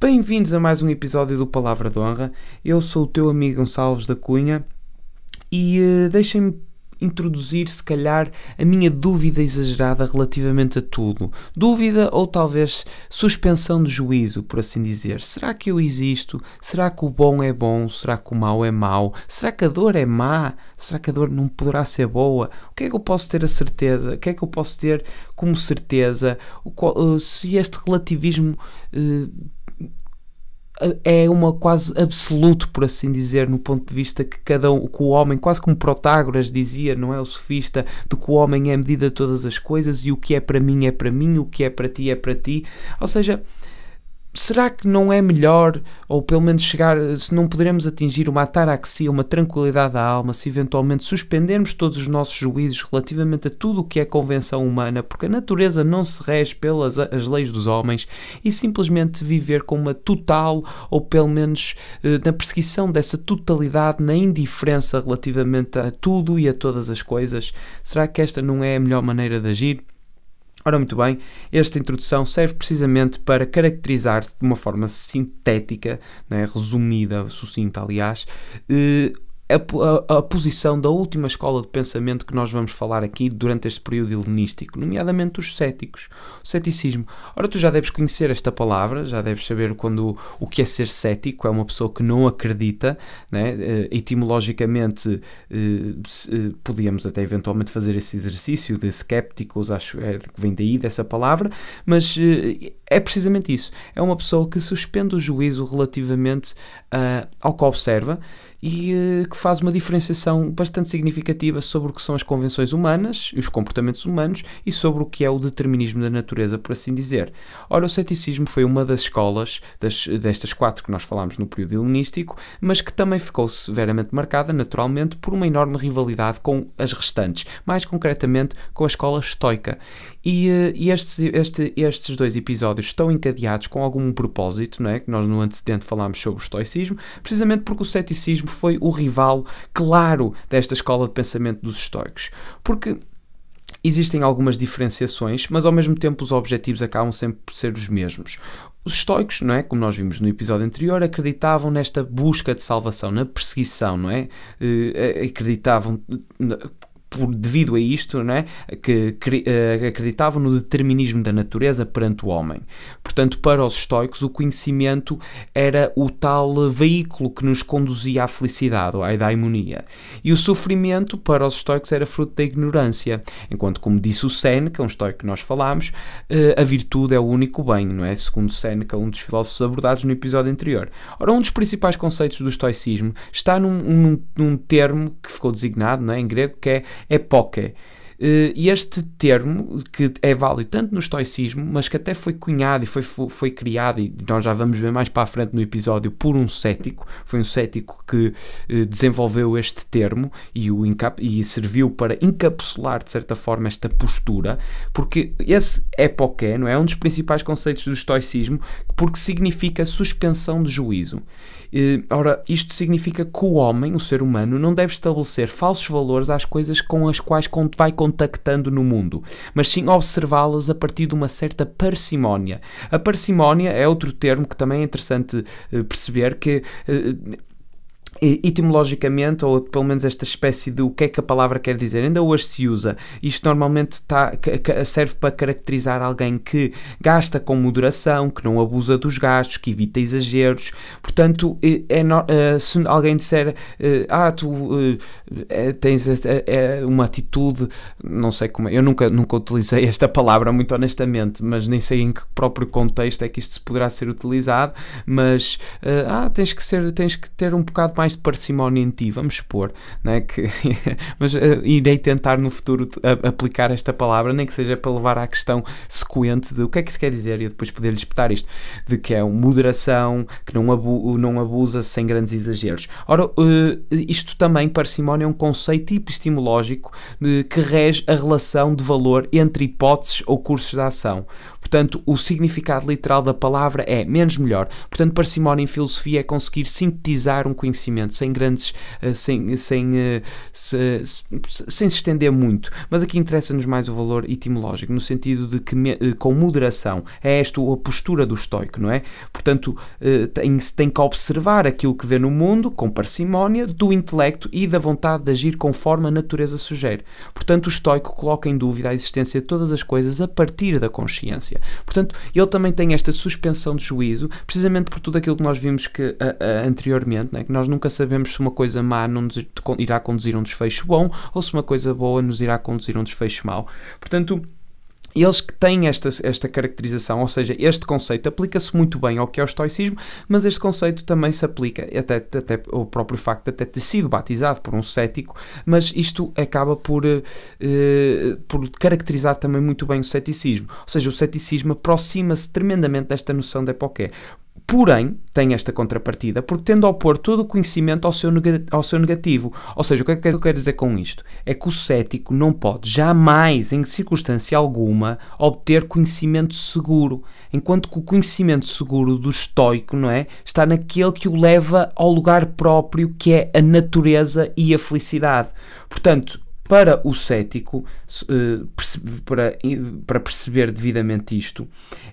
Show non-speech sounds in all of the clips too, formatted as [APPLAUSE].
Bem-vindos a mais um episódio do Palavra de Honra. Eu sou o teu amigo Gonçalves da Cunha e uh, deixem-me introduzir, se calhar, a minha dúvida exagerada relativamente a tudo. Dúvida ou talvez suspensão de juízo, por assim dizer. Será que eu existo? Será que o bom é bom? Será que o mau é mau? Será que a dor é má? Será que a dor não poderá ser boa? O que é que eu posso ter a certeza? O que é que eu posso ter como certeza? Eh, se este relativismo. Eh, é uma quase absoluto, por assim dizer, no ponto de vista que cada um, que o homem, quase como Protágoras dizia, não é o sofista, de que o homem é a medida de todas as coisas e o que é para mim é para mim, o que é para ti é para ti. Ou seja, será que não é melhor, ou pelo menos chegar, se não poderemos atingir uma ataraxia, uma tranquilidade da alma, se eventualmente suspendermos todos os nossos juízos relativamente a tudo o que é convenção humana, porque a natureza não se rege pelas as leis dos homens, e simplesmente viver com uma total, ou pelo menos eh, na perseguição dessa totalidade, na indiferença relativamente a tudo e a todas as coisas? Será que esta não é a melhor maneira de agir? Ora, muito bem, esta introdução serve precisamente para caracterizar-se de uma forma sintética, né, resumida, sucinta, aliás, eh, a, a, a, posição da última escola de pensamento que nós vamos falar aqui durante este período helenístico, nomeadamente os céticos, o ceticismo. Ora, tu já deves conhecer esta palavra, já deves saber quando o que é ser cético, é uma pessoa que não acredita, né? Eh, etimologicamente eh, eh, podíamos até eventualmente fazer esse exercício de escépticos, acho é, que vem daí dessa palavra, mas é precisamente isso, é uma pessoa que suspende o juízo relativamente ao que observa, e eh, que faz uma diferenciação bastante significativa sobre o que são as convenções humanas e os comportamentos humanos e sobre o que é o determinismo da natureza, por assim dizer. Ora, o ceticismo foi uma das escolas, das, destas quatro que nós falámos no período helenístico, mas que também ficou severamente marcada, naturalmente, por uma enorme rivalidade com as restantes, mais concretamente com a escola estoica. E, eh, e estes, este, estes dois episódios estão encadeados com algum propósito, não é? Que nós no antecedente falámos sobre o estoicismo, precisamente porque o ceticismo foi o rival claro desta escola de pensamento dos estoicos. Porque existem algumas diferenciações, mas ao mesmo tempo os objetivos acabam sempre por ser os mesmos. Os estoicos, não é? Como nós vimos no episódio anterior, acreditavam nesta busca de salvação, na perseguição, não é? Eh, eh, acreditavam por, devido a isto, né, que, que eh, acreditavam no determinismo da natureza perante o homem. Portanto, para os estoicos, o conhecimento era o tal veículo que nos conduzia à felicidade ou à eudaimonia. E o sofrimento, para os estoicos, era fruto da ignorância. Enquanto, como disse o Seneca, é um estoico que nós falámos, eh, a virtude é o único bem, não é? Segundo Seneca, é um dos filósofos abordados no episódio anterior. Ora, um dos principais conceitos do estoicismo está num, num, num termo que ficou designado não é, em grego que é é poké. Eh, e este termo, que é válido tanto no estoicismo, mas que até foi cunhado e foi, foi criado, e nós já vamos ver mais para a frente no episódio, por um cético, foi um cético que eh, desenvolveu este termo e, o e serviu para encapsular, de certa forma, esta postura, porque esse époqué, não é? é? um dos principais conceitos do estoicismo, porque significa suspensão de juízo. Eh, ora, isto significa que o homem, o ser humano, não deve estabelecer falsos valores às coisas com as quais vai contactando no mundo, mas sim observá-las a partir de uma certa parcimónia. A parcimónia é outro termo que também é interessante eh, perceber que eh, etimologicamente, ou pelo menos esta espécie de o que é que a palavra quer dizer, ainda hoje se usa. Isto normalmente tá, serve para caracterizar alguém que gasta com moderação, que não abusa dos gastos, que evita exageros. Portanto, é, é, se alguém disser, eh, ah, tu é, tens uma atitude, não sei como é, eu nunca, nunca utilizei esta palavra, muito honestamente, mas nem sei em que próprio contexto é que isto poderá ser utilizado, mas, ah, tens que ser, tens que ter um bocado mais mais parcimónia em ti, vamos supor, não é? que, [LAUGHS] mas uh, irei tentar no futuro a, aplicar esta palavra, nem que seja para levar à questão sequente de o que é que se quer dizer e depois poder-lhe espetar isto, de que é moderação, que não, abu não abusa sem grandes exageros. Ora, uh, isto também, parcimónia, é um conceito epistemológico uh, que rege a relação de valor entre hipóteses ou cursos de ação. Portanto, o significado literal da palavra é menos melhor. Portanto, parcimónia em filosofia é conseguir sintetizar um conhecimento sem grandes. Eh, sem, sem, eh, se, sem se estender muito. Mas aqui interessa-nos mais o valor etimológico, no sentido de que, eh, com moderação, é esta a postura do estoico, não é? Portanto, tem, tem que observar aquilo que vê no mundo com parcimónia, do intelecto e da vontade de agir conforme a natureza sugere. Portanto, o estoico coloca em dúvida a existência de todas as coisas a partir da consciência. Portanto, ele também tem esta suspensão de juízo, precisamente por tudo aquilo que nós vimos que, a, a, anteriormente, né? que nós nunca sabemos se uma coisa má não nos irá conduzir a um desfecho bom ou se uma coisa boa nos irá conduzir a um desfecho mau. Portanto, e eles que têm esta, esta caracterização, ou seja, este conceito aplica-se muito bem ao que é o estoicismo, mas este conceito também se aplica até, até o próprio facto de até ter sido batizado por um cético, mas isto acaba por, eh, eh por caracterizar também muito bem o ceticismo. Ou seja, o ceticismo aproxima-se tremendamente desta noção de epoqué. Porém, tem esta contrapartida, porque tende a opor todo o conhecimento ao seu, ao seu negativo. Ou seja, o que é que eu quero dizer com isto? É que o cético não pode jamais, em circunstância alguma, obter conhecimento seguro. Enquanto que o conhecimento seguro do estoico, não é? Está naquele que o leva ao lugar próprio, que é a natureza e a felicidade. Portanto, para o cético, eh, eh, para perceber devidamente isto,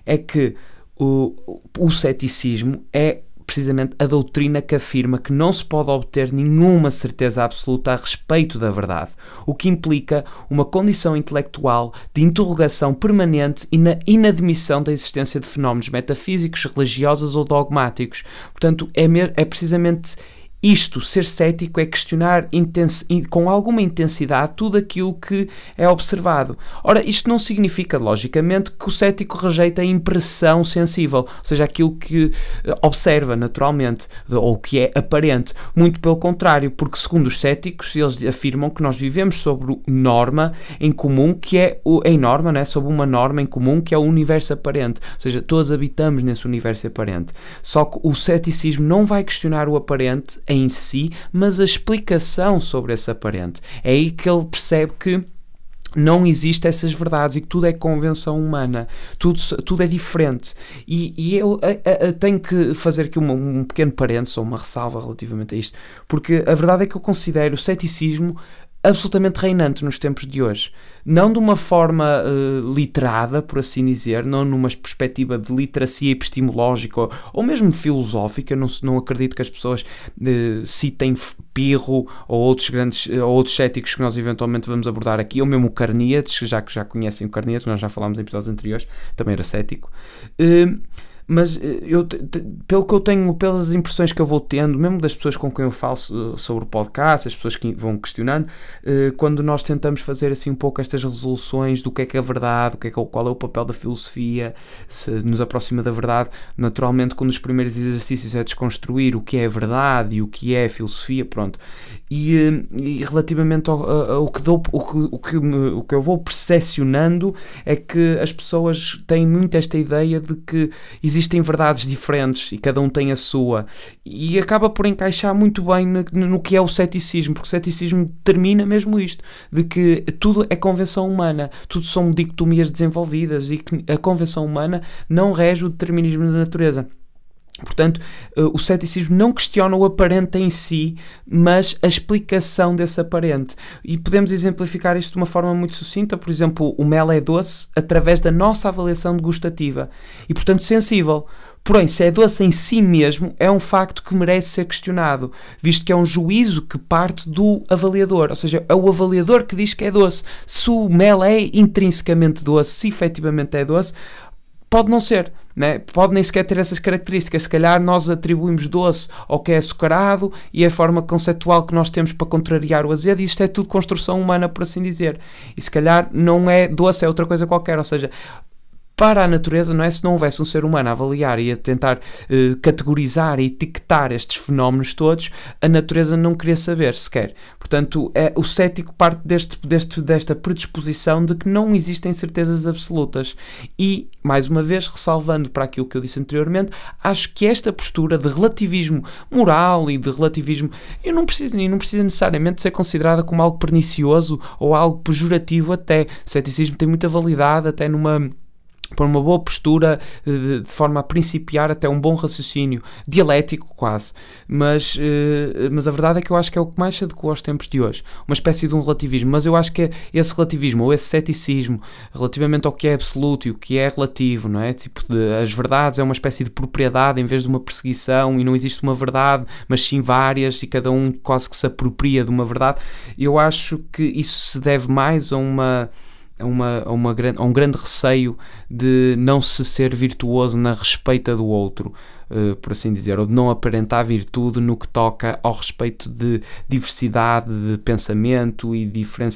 é que o, o ceticismo é precisamente a doutrina que afirma que não se pode obter nenhuma certeza absoluta a respeito da verdade, o que implica uma condição intelectual de interrogação permanente e na inadmissão da existência de fenómenos metafísicos, religiosos ou dogmáticos. Portanto, é, é precisamente isto, ser cético, é questionar com alguma intensidade tudo aquilo que é observado. Ora, isto não significa, logicamente, que o cético rejeita a impressão sensível, ou seja, aquilo que eh, observa naturalmente, ou que é aparente. Muito pelo contrário, porque, segundo os céticos, eles afirmam que nós vivemos sobre norma em comum, que é em norma, né, sobre uma norma em comum que é o universo aparente, ou seja, todos habitamos nesse universo aparente. Só que o ceticismo não vai questionar o aparente em si, mas a explicação sobre esse aparente. É aí que ele percebe que não existem essas verdades e que tudo é convenção humana, tudo, tudo é diferente. E, e eu a, a, tenho que fazer aqui uma, um pequeno parênteses ou uma ressalva relativamente a isto, porque a verdade é que eu considero o ceticismo absolutamente reinante nos tempos de hoje. Não de uma forma uh, literada, por assim dizer, não numa perspectiva de literacia epistemológica ou, ou mesmo filosófica. Não, não acredito que as pessoas uh, citem Pirro ou outros grandes eh, ou outros céticos que nós eventualmente vamos abordar aqui, ou mesmo o Carnietes, já que já conhecem o Carnietes, nós já falámos em episódios anteriores, também era cético. Uh, mas eh, eu, pelo que eu tenho, pelas impressões que eu vou tendo, mesmo das pessoas com quem eu falo sobre o podcast, as pessoas que vão questionando, eh, quando nós tentamos fazer assim um pouco estas resoluções do que é que é verdade, o que é que, é qual é o papel da filosofia, se nos aproxima da verdade, naturalmente, quando um os primeiros exercícios é desconstruir o que é verdade e o que é filosofia, pronto. E, eh, e relativamente ao, ao que dou, o, que, o, que me, o que eu vou percepcionando é que as pessoas têm muito esta ideia de que existem verdades diferentes e cada um tem a sua, e acaba por encaixar muito bem no, no que é o ceticismo, porque o ceticismo termina mesmo isto: de que tudo é convenção humana, tudo são dicotomias desenvolvidas e que a convenção humana não rege o determinismo da natureza. Portanto, eh, o ceticismo não questiona o aparente em si, mas a explicação desse aparente. E podemos exemplificar isto de uma forma muito sucinta, por exemplo, o mel é doce através da nossa avaliação degustativa e, portanto, sensível. Porém, se é doce em si mesmo, é um facto que merece ser questionado, visto que é um juízo que parte do avaliador, ou seja, é o avaliador que diz que é doce. Se o mel é intrinsecamente doce, se efetivamente é doce, Pode não ser, né? pode nem sequer ter essas características. Se calhar nós atribuímos doce ao que é açucarado e a forma conceptual que nós temos para contrariar o azedo, e isto é tudo construção humana, por assim dizer. E se calhar não é doce, é outra coisa qualquer. Ou seja, para a natureza, não é? Se não houvesse um ser humano a avaliar e a tentar uh, categorizar e etiquetar estes fenómenos todos, a natureza não queria saber sequer. Portanto, é, o cético parte deste, deste, desta predisposição de que não existem certezas absolutas. E, mais uma vez, ressalvando para aquilo que eu disse anteriormente, acho que esta postura de relativismo moral e de relativismo, eu não preciso, e não precisa necessariamente ser considerada como algo pernicioso ou algo pejorativo até. O ceticismo tem muita validade até numa por uma boa postura, eh, de, forma a principiar até um bom raciocínio, dialético quase. Mas, eh, mas a verdade é que eu acho que é o que mais se adequou aos tempos de hoje. Uma espécie de um relativismo. Mas eu acho que esse relativismo, ou esse ceticismo, relativamente ao que é absoluto e o que é relativo, não é? Tipo, de, as verdades é uma espécie de propriedade em vez de uma perseguição e não existe uma verdade, mas sim várias e cada um quase que se apropria de uma verdade. Eu acho que isso se deve mais a uma a, uma, uma grande, um grande receio de não se ser virtuoso na respeita do outro, eh, por assim dizer, ou de não aparentar virtude no que toca ao respeito de diversidade de pensamento e,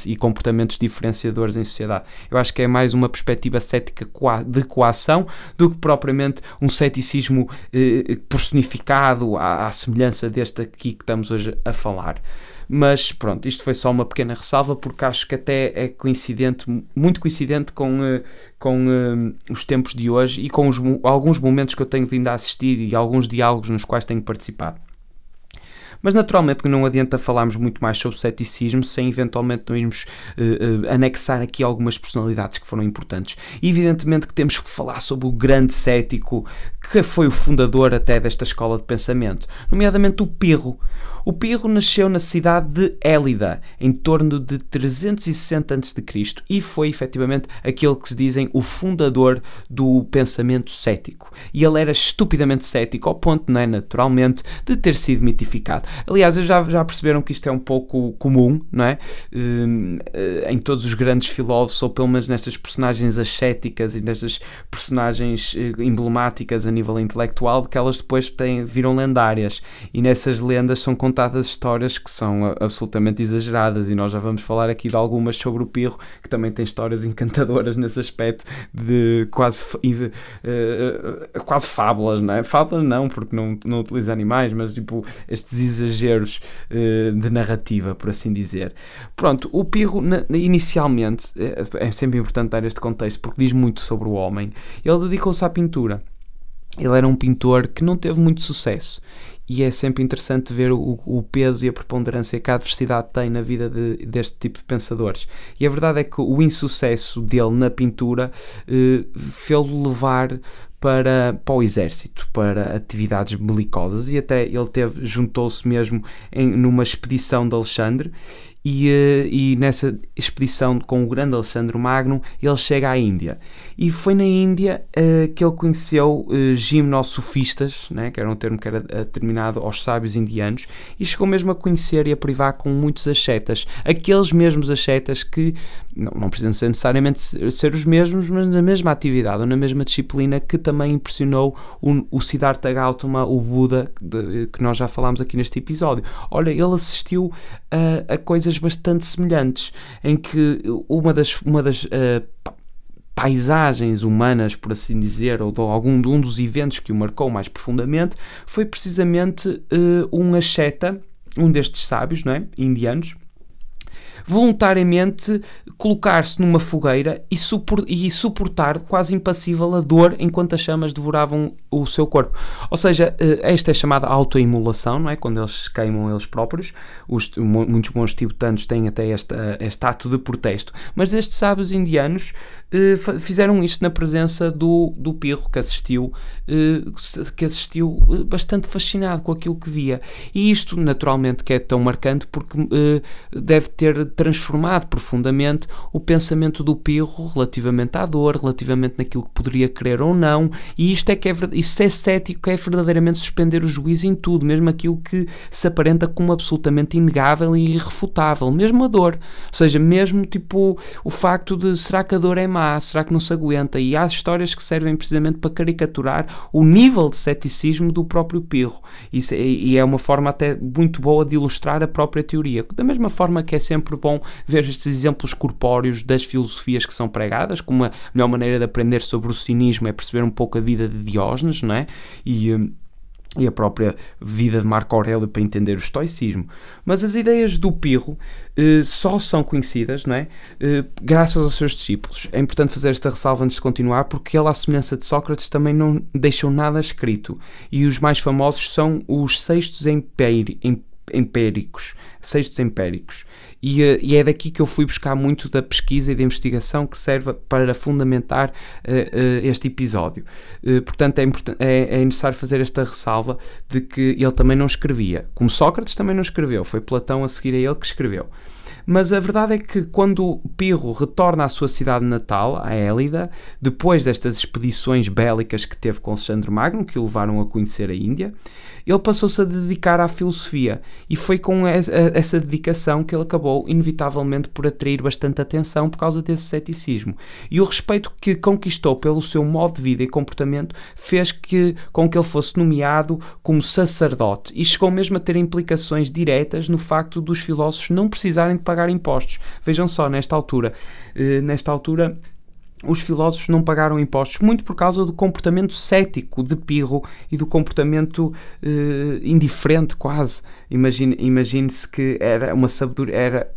e comportamentos diferenciadores em sociedade. Eu acho que é mais uma perspectiva cética de coação do que propriamente um ceticismo eh, personificado à, à semelhança deste aqui que estamos hoje a falar. Mas pronto, isto foi só uma pequena ressalva porque acho que até é coincidente, muito coincidente com, eh, com eh, os tempos de hoje e com os, alguns momentos que eu tenho vindo a assistir e alguns diálogos nos quais tenho participado. Mas naturalmente não adianta falarmos muito mais sobre ceticismo sem eventualmente não irmos uh, uh, anexar aqui algumas personalidades que foram importantes. E evidentemente que temos que falar sobre o grande cético que foi o fundador até desta escola de pensamento, nomeadamente o Pirro. O Pirro nasceu na cidade de Élida, em torno de 360 a.C., e foi efetivamente aquele que se dizem o fundador do pensamento cético. E ele era estupidamente cético, ao ponto, não é, naturalmente, de ter sido mitificado. Aliás, já, já perceberam que isto é um pouco comum, não é? Hum, eh, em todos os grandes filósofos, ou pelo menos nestas personagens ascéticas e nestas personagens eh, emblemáticas a nível intelectual, que elas depois têm, viram lendárias. E nessas lendas são contadas histórias que são absolutamente exageradas. E nós já vamos falar aqui de algumas sobre o Pirro, que também tem histórias [LAUGHS] encantadoras nesse aspecto de quase, eh, quase fábulas, não é? Fábulas não, porque não, não utiliza animais, mas tipo estes exageros exageros uh, de narrativa, por assim dizer. Pronto, o Pirro, na, inicialmente, é, é sempre importante dar este contexto porque diz muito sobre o homem, ele dedicou-se à pintura. Ele era um pintor que não teve muito sucesso e é sempre interessante ver o, o, peso e a preponderância que a adversidade tem na vida de, deste tipo de pensadores. E a verdade é que o insucesso dele na pintura eh, fez-lo levar para, para o exército, para atividades belicosas e até ele teve juntou-se mesmo em, numa expedição de Alexandre e, eh, e, nessa expedição com o grande Alexandre Magno ele chega à Índia e foi na Índia uh, que ele conheceu uh, gimnosofistas, né, que era um termo que era determinado aos sábios indianos e chegou mesmo a conhecer e a privar com muitos ascetas, aqueles mesmos ascetas que não, não precisam ser necessariamente ser os mesmos, mas na mesma atividade ou na mesma disciplina que também impressionou o, o Siddhartha Gautama, o Buda de, que nós já falámos aqui neste episódio. Olha, ele assistiu uh, a coisas coisas bastante semelhantes, em que uma das, uma das uh, paisagens humanas, por assim dizer, ou de algum de um dos eventos que o marcou mais profundamente, foi precisamente uh, um asceta, um destes sábios, não é? indianos, voluntariamente colocar-se numa fogueira e, supor, e suportar quase impassível a dor enquanto as chamas devoravam o seu corpo. Ou seja, eh, esta é chamada autoimulação, não é? Quando eles queimam eles próprios. Os, muitos bons tibetanos têm até este, este ato de protesto. Mas estes sábios indianos eh, fizeram isto na presença do, do Pirro, que assistiu, eh, que assistiu eh, bastante fascinado com aquilo que via. E isto, naturalmente, que é tão marcante porque deve ter transformado profundamente o pensamento do Pirro relativamente à dor, relativamente naquilo que poderia querer ou não. E isto é que é, isto é cético, é verdadeiramente suspender o juízo em tudo, mesmo aquilo que se aparenta como absolutamente inegável e irrefutável, mesmo a dor. Ou seja, mesmo tipo o facto de será que a dor é má? será que não se aguenta? E há histórias que servem precisamente para caricaturar o nível de ceticismo do próprio Pirro. Isso, é, e é uma forma até muito boa de ilustrar a própria teoria. Da mesma forma que é sempre bom ver estes exemplos corpóreos das filosofias que são pregadas, como a melhor maneira de aprender sobre o cinismo é perceber um pouco a vida de Diógenes, não é? E. Hum, e a própria vida de Marco Aurélio para entender o estoicismo. Mas as ideias do Pirro eh, só são conhecidas não é? Eh, graças aos seus discípulos. É importante fazer esta ressalva antes de continuar, porque ele, à semelhança de Sócrates, também não deixou nada escrito. E os mais famosos são os Sextos Empíri, em empéricos, sextos empéricos. E, eh, e, é daqui que eu fui buscar muito da pesquisa e da investigação que serve para fundamentar uh, uh, este episódio. Uh, portanto, é, é, é, necessário fazer esta ressalva de que ele também não escrevia. Como Sócrates também não escreveu, foi Platão a seguir a ele que escreveu. Mas a verdade é que quando Pirro retorna à sua cidade natal, a Élida, depois destas expedições bélicas que teve com Alexandre Magno, que o levaram a conhecer a Índia, ele passou-se a dedicar à filosofia e foi com essa dedicação que ele acabou, inevitavelmente, por atrair bastante atenção por causa desse ceticismo. E o respeito que conquistou pelo seu modo de vida e comportamento fez que, com que ele fosse nomeado como sacerdote e chegou mesmo a ter implicações diretas no facto dos filósofos não precisarem de pagar impostos. Vejam só, nesta altura, eh, nesta altura os filósofos não pagaram impostos, muito por causa do comportamento cético de Pirro e do comportamento eh, indiferente, quase. Imagine-se imagine que era uma sabedoria, era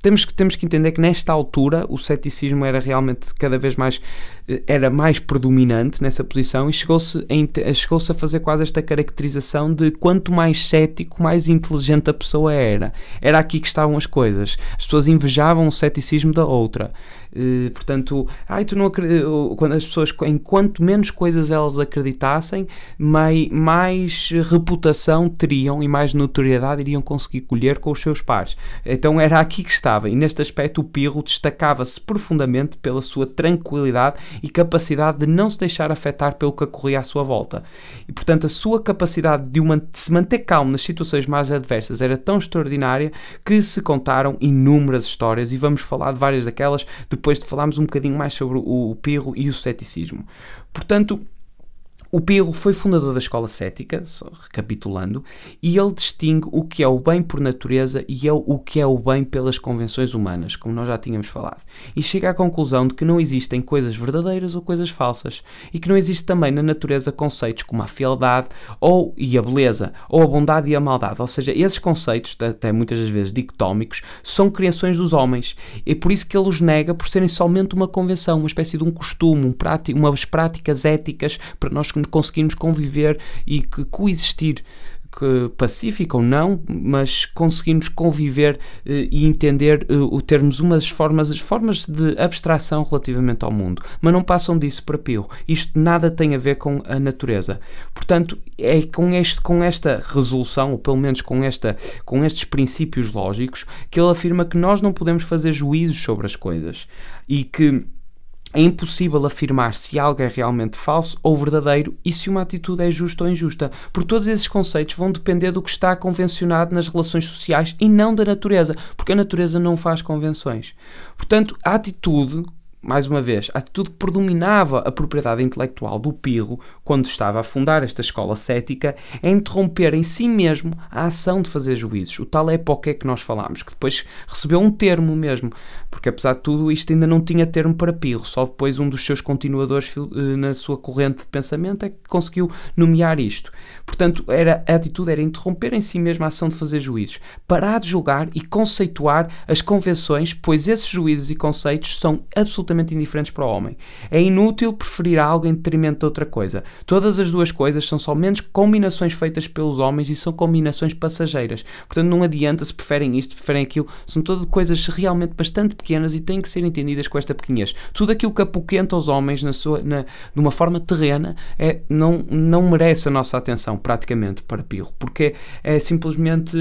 temos que, temos que entender que nesta altura o ceticismo era realmente cada vez mais eh, era mais predominante nessa posição e chegou-se a, eh, chegou a fazer quase esta caracterização de quanto mais cético, mais inteligente a pessoa era. Era aqui que estavam as coisas. As pessoas invejavam o ceticismo da outra. Eh, portanto, ai, tu não eh, quando as pessoas, enquanto menos coisas elas acreditassem, mais reputação teriam e mais notoriedade iriam conseguir colher com os seus pares. Então era aqui que estava, e neste aspecto o Pirro destacava-se profundamente pela sua tranquilidade e capacidade de não se deixar afetar pelo que ocorria à sua volta. E portanto, a sua capacidade de, uma, de se manter calmo nas situações mais adversas era tão extraordinária que se contaram inúmeras histórias, e vamos falar de várias daquelas depois depois de falarmos um bocadinho mais sobre o, o e o ceticismo. Portanto, o Pirro foi fundador da escola cética, só recapitulando, e ele distingue o que é o bem por natureza e é o que é o bem pelas convenções humanas, como nós já tínhamos falado. E chega à conclusão de que não existem coisas verdadeiras ou coisas falsas, e que não existe também na natureza conceitos como a fieldade ou e a beleza, ou a bondade e a maldade. Ou seja, esses conceitos, até muitas das vezes dicotómicos, são criações dos homens. E é por isso que ele os nega por serem somente uma convenção, uma espécie de um costume, um prático, umas práticas éticas para nós conseguirmos conviver e que coexistir pacífico ou não, mas conseguimos conviver eh, e entender eh, o termos umas formas, formas de abstração relativamente ao mundo, mas não passam disso para Pirro. Isto nada tem a ver com a natureza. Portanto, é com, este, com esta resolução, ou pelo menos com, esta, com estes princípios lógicos, que ele afirma que nós não podemos fazer juízos sobre as coisas e que é impossível afirmar se algo é realmente falso ou verdadeiro e se uma atitude é justa ou injusta, porque todos esses conceitos vão depender do que está convencionado nas relações sociais e não da natureza, porque a natureza não faz convenções. Portanto, a atitude mais uma vez, a atitude que predominava a propriedade intelectual do Pirro quando estava a fundar esta escola cética é interromper em si mesmo a ação de fazer juízos, o tal época é que nós falámos, que depois recebeu um termo mesmo, porque apesar de tudo isto ainda não tinha termo para Pirro, só depois um dos seus continuadores eh, na sua corrente de pensamento é que conseguiu nomear isto. Portanto, era, a atitude era interromper em si mesmo a ação de fazer juízos, parar de julgar e conceituar as convenções, pois esses juízos e conceitos são absolutamente absolutamente indiferentes para o homem. É inútil preferir algo em detrimento de outra coisa. Todas as duas coisas são somente combinações feitas pelos homens e são combinações passageiras. Portanto, não adianta se preferem isto, preferem aquilo. São todas coisas realmente bastante pequenas e têm que ser entendidas com esta pequenez. Tudo aquilo que apoquenta os homens na sua, na, de uma forma terrena é, não, não merece a nossa atenção, praticamente, para Pirro, porque é, é simplesmente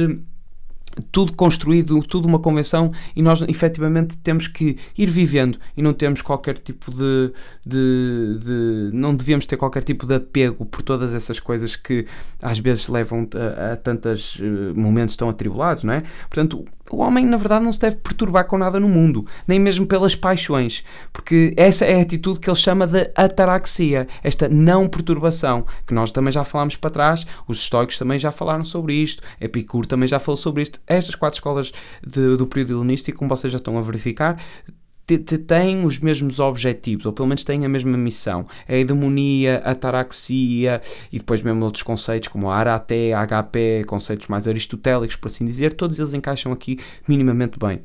tudo construído, tudo uma convenção e nós efetivamente temos que ir vivendo e não temos qualquer tipo de, de, de não devemos ter qualquer tipo de apego por todas essas coisas que às vezes levam a, a tantos eh, momentos tão atribulados, não é? Portanto, o homem, na verdade, não se deve perturbar com nada no mundo, nem mesmo pelas paixões, porque essa é a atitude que ele chama de ataraxia, esta não perturbação, que nós também já falámos para trás, os estoicos também já falaram sobre isto, Epicuro também já falou sobre isto. Estas quatro escolas de, do período helenístico, como vocês já estão a verificar, têm os mesmos objetivos, ou pelo menos têm a mesma missão. A eudemonia, a taraxia e depois mesmo outros conceitos como a araté, a HP, conceitos mais aristotélicos, por assim dizer, todos eles encaixam aqui minimamente bem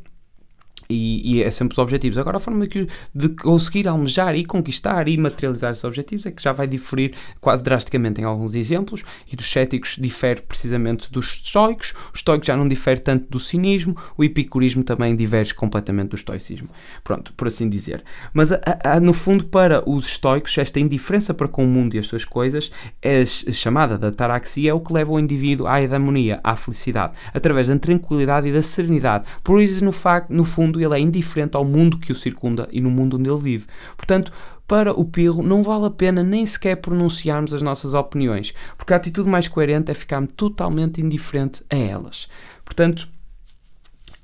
e, é sempre os objetivos. Agora, a forma que, de conseguir almejar e conquistar e materializar esses objetivos é que já vai diferir quase drasticamente em alguns exemplos, e dos céticos difere precisamente dos estoicos, o estoico já não difere tanto do cinismo, o epicurismo também diverge completamente do estoicismo. Pronto, por assim dizer. Mas, a, a, no fundo, para os estoicos, esta indiferença para com o mundo e as suas coisas é chamada da taraxia, é o que leva o indivíduo à hegemonia, à felicidade, através da tranquilidade e da serenidade, por isso, no, no fundo, ele é indiferente ao mundo que o circunda e no mundo onde ele vive. Portanto, para o Pirro não vale a pena nem sequer pronunciarmos as nossas opiniões, porque a atitude mais coerente é ficar totalmente indiferente a elas. Portanto,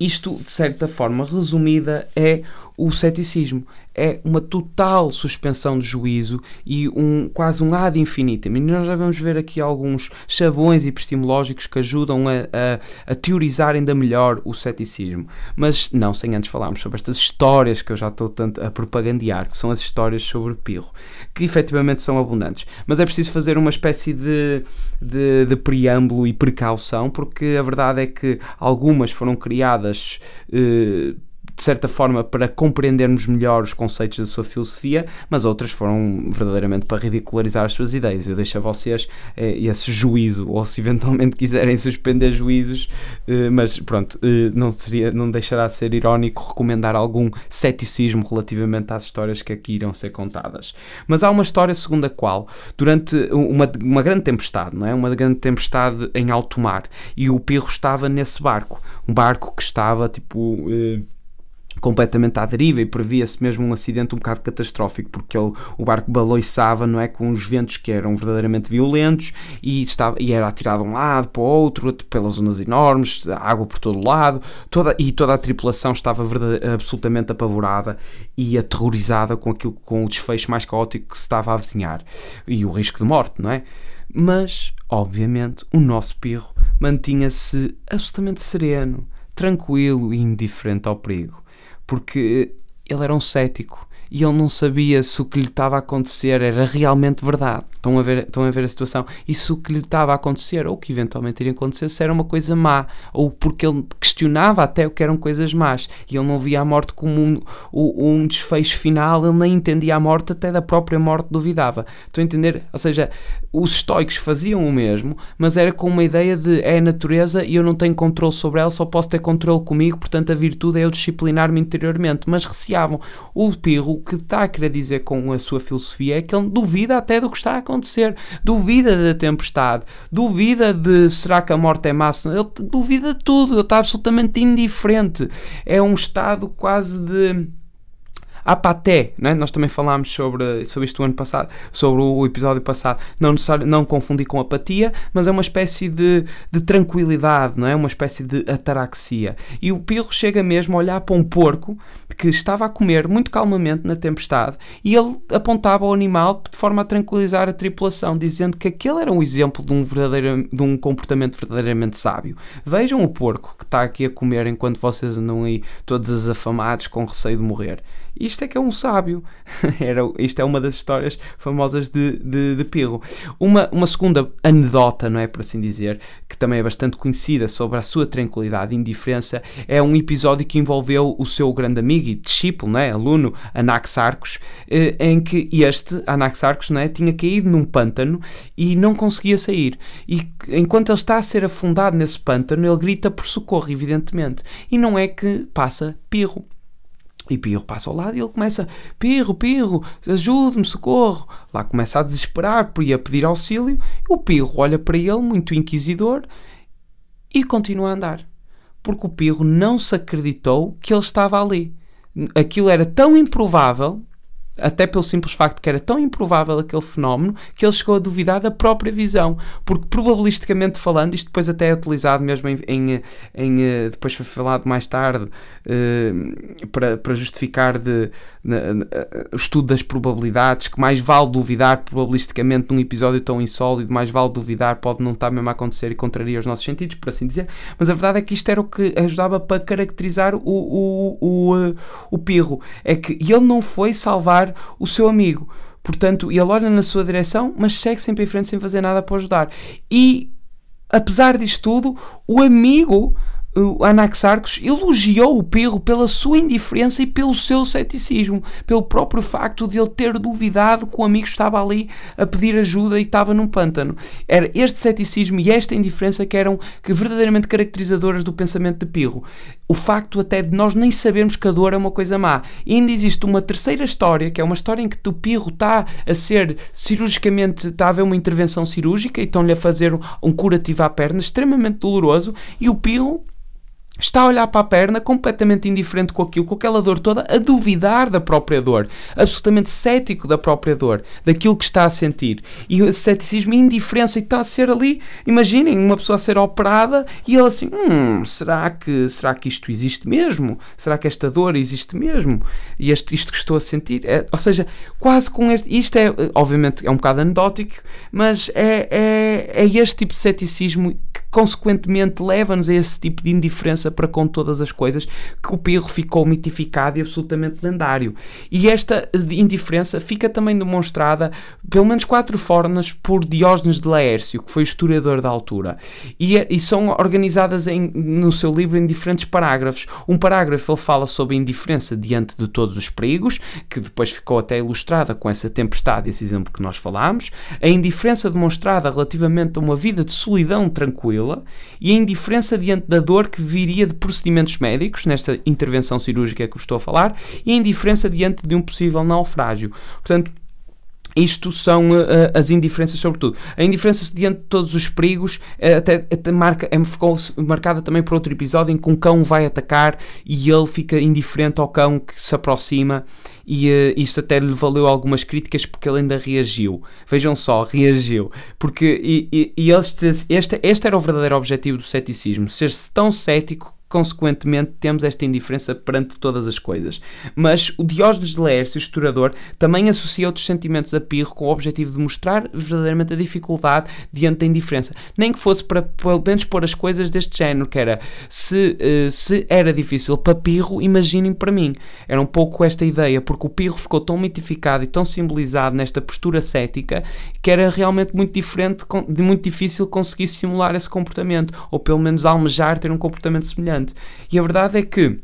isto, de certa forma resumida, é o ceticismo é uma total suspensão de juízo e um, quase um ad infinitum. E nós já vamos ver aqui alguns chavões epistemológicos que ajudam a, a, a teorizar ainda melhor o ceticismo. Mas não sem antes falarmos sobre estas histórias que eu já estou tanto a propagandear, que são as histórias sobre Pirro, que efetivamente são abundantes. Mas é preciso fazer uma espécie de, de, de preâmbulo e precaução, porque a verdade é que algumas foram criadas eh, de certa forma para compreendermos melhor os conceitos da sua filosofia, mas outras foram verdadeiramente para ridicularizar as suas ideias. Eu deixo a vocês eh, esse juízo, ou se eventualmente quiserem suspender juízos, eh, mas pronto, eh, não, seria, não deixará de ser irónico recomendar algum ceticismo relativamente às histórias que aqui irão ser contadas. Mas há uma história segundo a qual, durante uma, uma grande tempestade, não é? uma grande tempestade em alto mar, e o Pirro estava nesse barco, um barco que estava tipo eh, completamente à deriva e previa-se mesmo um acidente um bocado catastrófico, porque ele, o barco baloiçava, não é, com os ventos que eram verdadeiramente violentos e, estava, e era atirado de um lado para o outro, pelas ondas enormes, água por todo lado, toda, e toda a tripulação estava absolutamente apavorada e aterrorizada com aquilo, com o desfecho mais caótico que se estava a avizinhar e o risco de morte, não é? Mas, obviamente, o nosso pirro mantinha-se absolutamente sereno, tranquilo e indiferente ao perigo porque ele era um cético e ele não sabia se o que lhe estava a acontecer era realmente verdade. Estão a ver, estão a, ver a situação? E se o que lhe estava a acontecer, ou que eventualmente iria acontecer, se era uma coisa má, ou porque ele questionava até o que eram coisas más, e ele não via a morte como um, um desfecho final, ele nem entendia a morte, até da própria morte duvidava. Estão a entender? Ou seja, os estoicos faziam o mesmo, mas era com uma ideia de é a natureza e eu não tenho controle sobre ela, só posso ter controle comigo, portanto a virtude é eu disciplinar-me interiormente. Mas receavam. O Pirro o que está a querer dizer com a sua filosofia é que ele duvida até do que está a acontecer, duvida da tempestade, duvida de será que a morte é máxima, ele duvida de tudo, ele está absolutamente indiferente. É um estado quase de a Paté, né? nós também falámos sobre, sobre isto o ano passado, sobre o, episódio passado. Não, não confundir com apatia, mas é uma espécie de, de tranquilidade, não é? Uma espécie de ataraxia. E o Pirro chega mesmo a olhar para um porco que estava a comer muito calmamente na tempestade e ele apontava ao animal de forma a tranquilizar a tripulação, dizendo que aquele era um exemplo de um, verdadeiro, de um comportamento verdadeiramente sábio. Vejam o porco que está aqui a comer enquanto vocês andam aí todos afafados com receio de morrer. Isto é que é um sábio. [LAUGHS] Era, isto é uma das histórias famosas de, de, de Pirro. Uma, uma segunda anedota, não é por assim dizer, que também é bastante conhecida sobre a sua tranquilidade e indiferença, é um episódio que envolveu o seu grande amigo e discípulo, não é? aluno, Anaxarcos, eh, em que este, Anaxarcos, não é? tinha caído num pântano e não conseguia sair. E enquanto ele está a ser afundado nesse pântano, ele grita por socorro, evidentemente. E não é que passa Pirro. E Pirro passa ao lado e ele começa: Pirro, Pirro, ajude-me, socorro. Lá começa a desesperar e a pedir auxílio. o Pirro olha para ele, muito inquisidor, e continua a andar. Porque o Pirro não se acreditou que ele estava ali. Aquilo era tão improvável até pelo simples facto que era tão improvável aquele fenómeno que ele chegou a duvidar da própria visão, porque probabilisticamente falando, isto depois até é utilizado mesmo em, em, em eh, depois foi falado mais tarde eh, para, para justificar de, na, na, eh, o estudo das probabilidades, que mais vale duvidar probabilisticamente num episódio tão insólido, mais vale duvidar, pode não estar mesmo a acontecer e contraria os nossos sentidos, por assim dizer, mas a verdade é que isto era o que ajudava para caracterizar o, o, o, o, o pirro, é que ele não foi salvar ajudar o seu amigo. Portanto, ele olha na sua direção, mas segue sempre em frente sem fazer nada para ajudar. E, apesar disto tudo, o amigo o Anaxarcos elogiou o Pirro pela sua indiferença e pelo seu ceticismo, pelo próprio facto de ele ter duvidado que o amigo estava ali a pedir ajuda e estava num pântano. Era este ceticismo e esta indiferença que eram que verdadeiramente caracterizadoras do pensamento de Pirro o facto até de nós nem sabermos que a dor é uma coisa má. E ainda existe uma terceira história, que é uma história em que o pirro está a ser cirurgicamente, está a haver uma intervenção cirúrgica e estão-lhe a fazer um, curativo à perna extremamente doloroso e o pirro está a olhar para a perna completamente indiferente com aquilo, com aquela dor toda, a duvidar da própria dor, absolutamente cético da própria dor, daquilo que está a sentir. E o ceticismo e indiferença, e está a ser ali, imaginem, uma pessoa a ser operada e ele assim, hum, será que, será que isto existe mesmo? Será que esta dor existe mesmo? E este, isto que estou a sentir? É, ou seja, quase com este, isto é, obviamente, é um bocado anedótico, mas é, é, é este tipo de ceticismo consequentemente leva-nos a esse tipo de indiferença para com todas as coisas que o Pirro ficou mitificado e absolutamente lendário. E esta indiferença fica também demonstrada pelo menos quatro formas por Diógenes de Laércio, que foi historiador da altura, e, é, e são organizadas em, no seu livro em diferentes parágrafos. Um parágrafo ele fala sobre a indiferença diante de todos os perigos, que depois ficou até ilustrada com essa tempestade, esse exemplo que nós falámos, a indiferença demonstrada relativamente a uma vida de solidão tranquila tranquila e a indiferença diante da dor que viria de procedimentos médicos, nesta intervenção cirúrgica que vos estou a falar, e a indiferença diante de um possível naufrágio. Portanto, isto são uh, as indiferenças, sobretudo. A indiferença diante de todos os perigos uh, até, até, marca, é, ficou marcada também por outro episódio em que um cão vai atacar e ele fica indiferente ao cão que se aproxima e uh, até lhe valeu algumas críticas porque ele ainda reagiu. Vejam só, [LAUGHS] reagiu. Porque e, e, e assim, este, este era o verdadeiro objetivo do ceticismo, ser -se tão cético consequentemente temos esta indiferença perante todas as coisas. Mas o Diógenes de Laércio, historiador, também associa outros sentimentos a Pirro com o objetivo de mostrar verdadeiramente a dificuldade diante da indiferença, nem que fosse para pelo menos pôr as coisas deste género, que era se, uh, se era difícil para Pirro, imaginem para mim. Era um pouco esta ideia, porque o Pirro ficou tão mitificado e tão simbolizado nesta postura cética que era realmente muito diferente, de muito difícil conseguir simular esse comportamento, ou pelo menos almejar ter um comportamento semelhante. E a verdade é que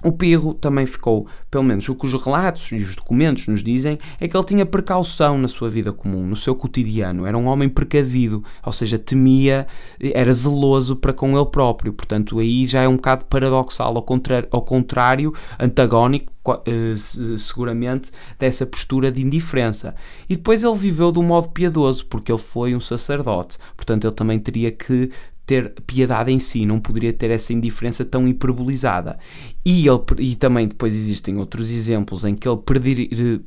o Pirro também ficou, pelo menos o que os relatos e os documentos nos dizem, é que ele tinha precaução na sua vida comum, no seu cotidiano. Era um homem precavido, ou seja, temia, era zeloso para com ele próprio. Portanto, aí já é um bocado paradoxal, ao contrário, ao contrário antagónico, eh, seguramente, dessa postura de indiferença. E depois ele viveu de um modo piedoso, porque ele foi um sacerdote. Portanto, ele também teria que ter piedade em si, não poderia ter essa indiferença tão hiperbolizada. E, ele, e também depois existem outros exemplos em que ele uh,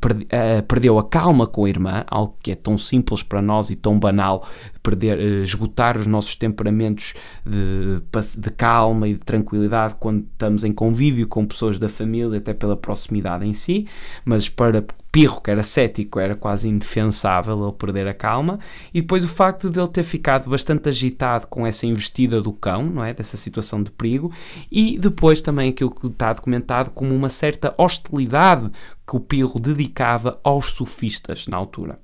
perdeu a calma com a irmã, algo que é tão simples para nós e tão banal, perder, uh, esgotar os nossos temperamentos de, de, calma e de tranquilidade quando estamos em convívio com pessoas da família, até pela proximidade em si, mas para Pirro, que era cético, era quase indefensável ele perder a calma, e depois o facto de ele ter ficado bastante agitado com essa investida do cão, não é? dessa situação de perigo, e depois também aquilo que está documentado como uma certa hostilidade que o Pirro dedicava aos sofistas na altura.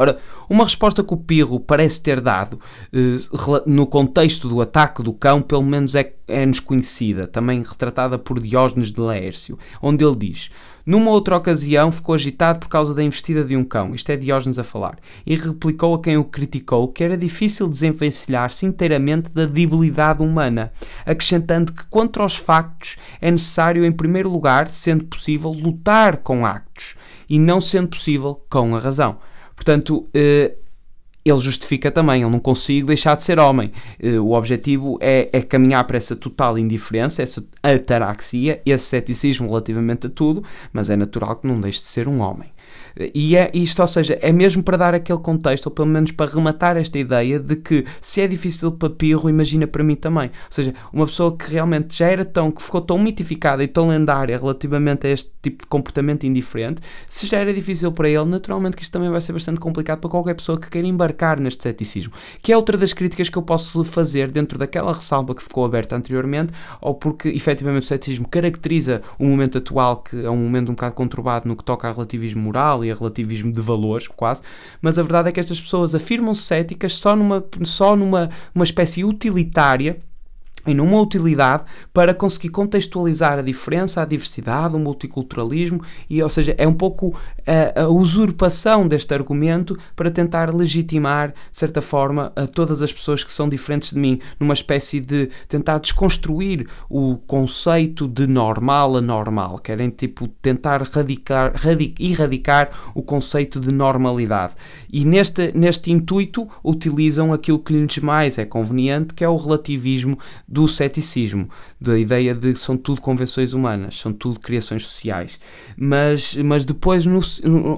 Ora, uma resposta que o Pirro parece ter dado eh, no contexto do ataque do cão, pelo menos é, é-nos conhecida, também retratada por Diógenes de Laércio, onde ele diz: Numa outra ocasião ficou agitado por causa da investida de um cão, isto é Diógenes a falar, e replicou a quem o criticou que era difícil desenvencilhar-se inteiramente da debilidade humana, acrescentando que contra os factos é necessário, em primeiro lugar, sendo possível, lutar com actos, e não sendo possível com a razão. Portanto, eh, ele justifica também, ele não consigo deixar de ser homem. Eh, o objetivo é, é, caminhar para essa total indiferença, essa ataraxia, esse ceticismo relativamente a tudo, mas é natural que não deixe de ser um homem. E, é, isto, ou seja, é mesmo para dar aquele contexto, ou pelo menos para rematar esta ideia de que se é difícil para Pirro, imagina para mim também. Ou seja, uma pessoa que realmente já era tão, que ficou tão mitificada e tão lendária relativamente a este tipo de comportamento indiferente, se já era difícil para ele, naturalmente que isto também vai ser bastante complicado para qualquer pessoa que queira embarcar neste ceticismo. Que é outra das críticas que eu posso fazer dentro daquela ressalva que ficou aberta anteriormente, ou porque efetivamente o ceticismo caracteriza o momento atual, que é um momento um bocado conturbado no que toca a relativismo moral e ali a relativismo de valores, quase, mas a verdade é que estas pessoas afirmam-se céticas só numa, só numa uma espécie utilitária e numa utilidade para conseguir contextualizar a diferença, a diversidade, o multiculturalismo, e ou seja, é um pouco a, a usurpação deste argumento para tentar legitimar, de certa forma, a todas as pessoas que são diferentes de mim, numa espécie de tentar desconstruir o conceito de normal a normal, querem tipo tentar radicar, radic, erradicar o conceito de normalidade. E neste, neste intuito utilizam aquilo que lhes mais é conveniente, que é o relativismo do do ceticismo, da ideia de que são tudo convenções humanas, são tudo criações sociais. Mas, mas depois, no,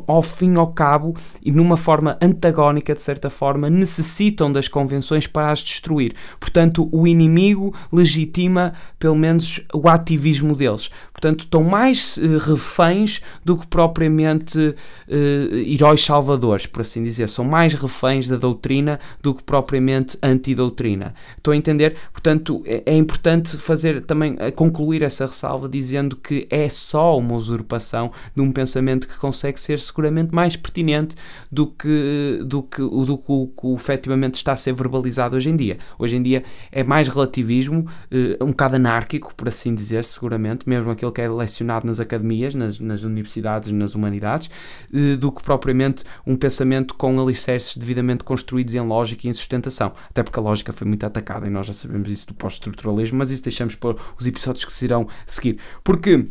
ao fim, ao cabo, e numa forma antagónica, de certa forma, necessitam das convenções para as destruir. Portanto, o inimigo legitima, pelo menos, o ativismo deles. Portanto, estão mais uh, reféns do que propriamente uh, heróis salvadores, por assim dizer. São mais reféns da doutrina do que propriamente antidoutrina. Estou a entender? Portanto, é, é, importante fazer também, eh, concluir essa ressalva dizendo que é só uma usurpação de um pensamento que consegue ser seguramente mais pertinente do que, do que, do que, o, que efetivamente está a ser verbalizado hoje em dia. Hoje em dia é mais relativismo, eh, um bocado anárquico, por assim dizer, seguramente, mesmo aquele que é lecionado nas academias, nas, nas universidades, nas humanidades, eh, do que propriamente um pensamento com alicerces devidamente construídos em lógica e em sustentação. Até porque a lógica foi muito atacada e nós já sabemos isso do estruturalismo, mas isso deixamos para os episódios que serão seguir. Porque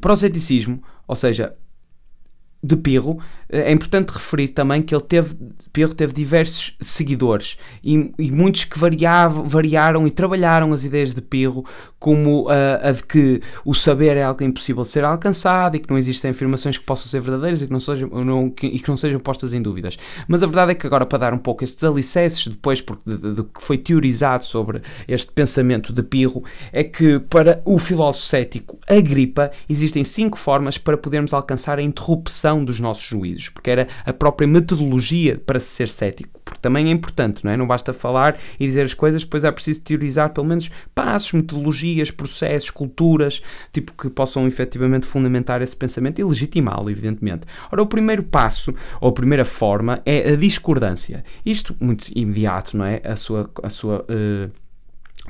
para o ceticismo, ou seja, de Pirro, eh, é importante referir também que ele teve, Pirro teve diversos seguidores e, e muitos que variavam, variaram e trabalharam as ideias de Pirro, como uh, a de que o saber é algo impossível de ser alcançado e que não existem afirmações que possam ser verdadeiras e que não sejam, não, que, e que não sejam postas em dúvidas. Mas a verdade é que agora, para dar um pouco estes alicerces, depois porque de, de que foi teorizado sobre este pensamento de Pirro, é que para o filósofo cético Agripa existem cinco formas para podermos alcançar a interrupção formação dos nossos juízos, porque era a própria metodologia para ser cético, porque também é importante, não é? Não basta falar e dizer as coisas, depois é preciso teorizar pelo menos passos, metodologias, processos, culturas, tipo que possam efetivamente fundamentar esse pensamento e legitimá-lo, evidentemente. Ora, o primeiro passo, ou a primeira forma, é a discordância. Isto muito imediato, não é? A sua, a sua uh,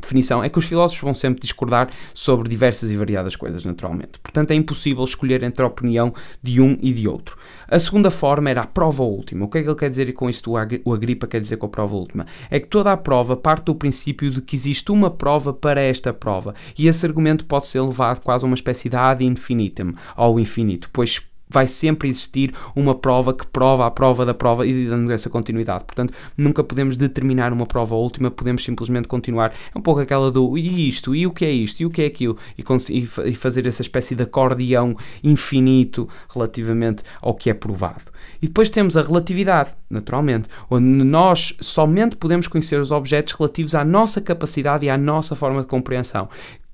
definição é que os filósofos vão sempre discordar sobre diversas e variadas coisas, naturalmente. Portanto, é impossível escolher entre a opinião de um e de outro. A segunda forma era a prova última. O que é que ele quer dizer com isto? O Agripa quer dizer com a prova última? É que toda a prova parte do princípio de que existe uma prova para esta prova. E esse argumento pode ser levado quase a uma espécie de ad infinitum, ao infinito, pois vai sempre existir uma prova que prova a prova da prova e dando essa continuidade. Portanto, nunca podemos determinar uma prova última, podemos simplesmente continuar. É um pouco aquela do e isto, e o que é isto, e o que é aquilo, e, e fazer essa espécie de acordeão infinito relativamente ao que é provado. E depois temos a relatividade, naturalmente, onde nós somente podemos conhecer os objetos relativos à nossa capacidade e à nossa forma de compreensão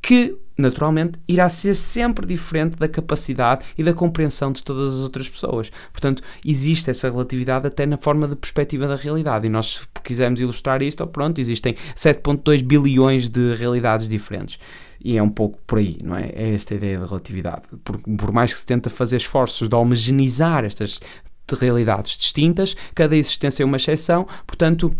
que naturalmente, irá ser sempre diferente da capacidade e da compreensão de todas as outras pessoas. Portanto, existe essa relatividade até na forma de perspectiva da realidade. E nós, se quisermos ilustrar isto, pronto, existem 7,2 bilhões de realidades diferentes. E é um pouco por aí, não é? É esta ideia de relatividade. Por, por mais que se tente fazer esforços de homogeneizar estas realidades distintas, cada existência é uma exceção, portanto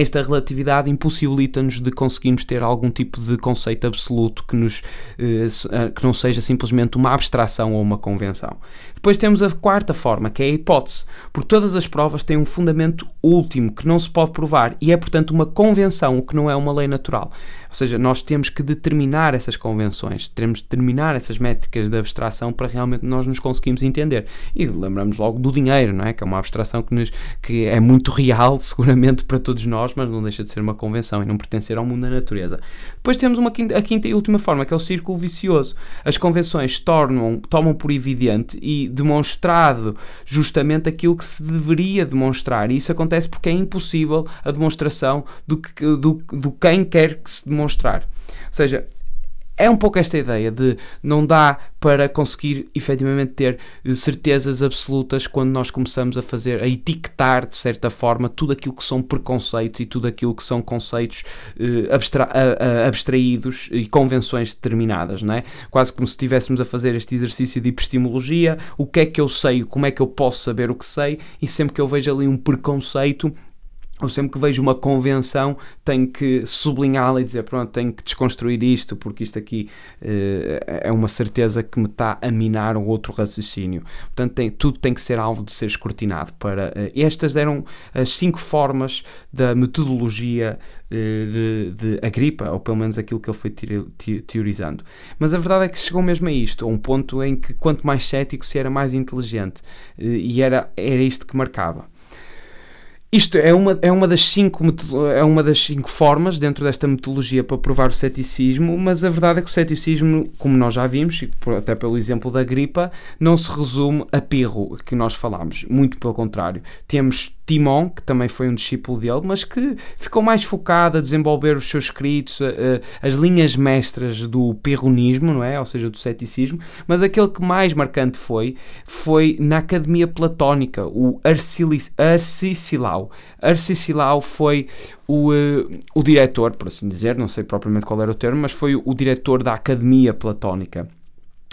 esta relatividade impossibilita-nos de conseguirmos ter algum tipo de conceito absoluto que, nos, eh, eh, que não seja simplesmente uma abstração ou uma convenção. Depois temos a quarta forma, que é a hipótese, porque todas as provas têm um fundamento último que não se pode provar e é, portanto, uma convenção, o que não é uma lei natural. Ou seja, nós temos que determinar essas convenções, temos que determinar essas métricas de abstração para realmente nós nos conseguirmos entender. E lembramos logo do dinheiro, não é? Que é uma abstração que, nos, que é muito real, [LAUGHS] seguramente, para todos nós, mas não deixa de ser uma convenção e não pertencer ao mundo da natureza. Depois temos uma quinta, a quinta e última forma, que é o círculo vicioso. As convenções tornam, tomam por evidente e demonstrado justamente aquilo que se deveria demonstrar. E isso acontece porque é impossível a demonstração do, que, do, do quem quer que se demonstre demonstrar. Ou seja, é um pouco esta ideia de não dá para conseguir efetivamente ter eh, certezas absolutas quando nós começamos a fazer, a etiquetar de certa forma tudo aquilo que são preconceitos e tudo aquilo que são conceitos uh, abstra uh, uh, abstraídos e convenções determinadas, não é? Quase como se estivéssemos a fazer este exercício de epistemologia: o que é que eu sei, como é que eu posso saber o que sei, e sempre que eu vejo ali um preconceito eu sempre que vejo uma convenção tenho que sublinhá-la e dizer pronto, tenho que desconstruir isto porque isto aqui uh, é uma certeza que me está a minar um outro raciocínio. Portanto, tem, tudo tem que ser alvo de ser escrutinado. Para, uh, estas eram as cinco formas da metodologia uh, de, de ou pelo menos aquilo que ele foi teorizando. Mas a verdade é que chegou mesmo a isto, a um ponto em que quanto mais cético se era mais inteligente e era, era isto que marcava. Isto é uma, é, uma das cinco, é uma das cinco formas dentro desta metodologia para provar o ceticismo, mas a verdade é que o ceticismo, como nós já vimos, até pelo exemplo da gripa, não se resume a Pirro, que nós falámos. Muito pelo contrário. Temos Timon, que também foi um discípulo dele, mas que ficou mais focado a desenvolver os seus escritos, a, a, as linhas mestras do pirronismo, não é? Ou seja, do ceticismo. Mas aquele que mais marcante foi, foi na Academia Platónica, o Arcisilau. Arcisilau. foi o, uh, o diretor, por assim dizer, não sei propriamente qual era o termo, mas foi o, o diretor da Academia Platónica.